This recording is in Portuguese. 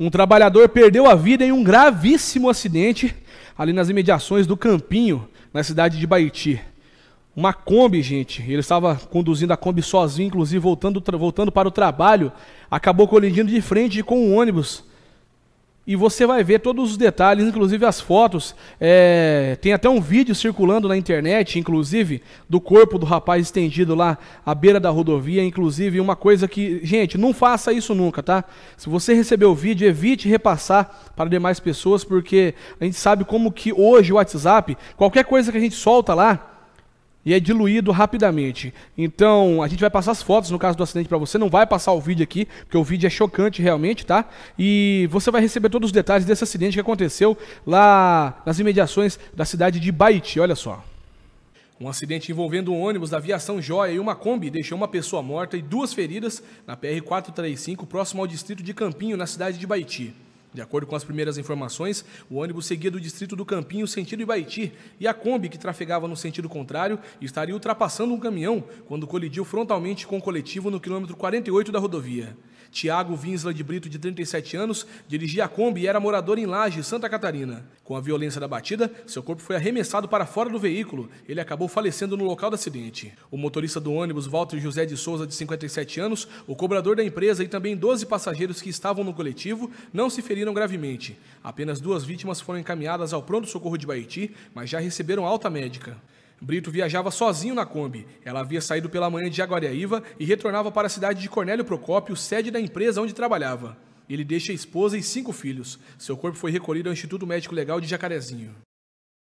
Um trabalhador perdeu a vida em um gravíssimo acidente ali nas imediações do Campinho, na cidade de Baiti. Uma Kombi, gente, ele estava conduzindo a Kombi sozinho, inclusive voltando, voltando para o trabalho, acabou colidindo de frente com um ônibus e você vai ver todos os detalhes, inclusive as fotos. É, tem até um vídeo circulando na internet, inclusive, do corpo do rapaz estendido lá à beira da rodovia. Inclusive, uma coisa que, gente, não faça isso nunca, tá? Se você receber o vídeo, evite repassar para demais pessoas, porque a gente sabe como que hoje o WhatsApp, qualquer coisa que a gente solta lá e é diluído rapidamente. Então, a gente vai passar as fotos no caso do acidente para você, não vai passar o vídeo aqui, porque o vídeo é chocante realmente, tá? E você vai receber todos os detalhes desse acidente que aconteceu lá nas imediações da cidade de Baiti, olha só. Um acidente envolvendo um ônibus da aviação Joia e uma Kombi deixou uma pessoa morta e duas feridas na PR-435, próximo ao distrito de Campinho, na cidade de Baiti. De acordo com as primeiras informações, o ônibus seguia do distrito do Campinho sentido Ibaiti e a Kombi, que trafegava no sentido contrário, estaria ultrapassando um caminhão quando colidiu frontalmente com o coletivo no quilômetro 48 da rodovia. Tiago Vinsla de Brito, de 37 anos, dirigia a Kombi e era morador em Laje, Santa Catarina. Com a violência da batida, seu corpo foi arremessado para fora do veículo. Ele acabou falecendo no local do acidente. O motorista do ônibus, Walter José de Souza, de 57 anos, o cobrador da empresa e também 12 passageiros que estavam no coletivo, não se feriram feriram gravemente. Apenas duas vítimas foram encaminhadas ao pronto-socorro de Baiti, mas já receberam alta médica. Brito viajava sozinho na Kombi. Ela havia saído pela manhã de Aguariaíva e retornava para a cidade de Cornélio Procópio, sede da empresa onde trabalhava. Ele deixa a esposa e cinco filhos. Seu corpo foi recolhido ao Instituto Médico Legal de Jacarezinho.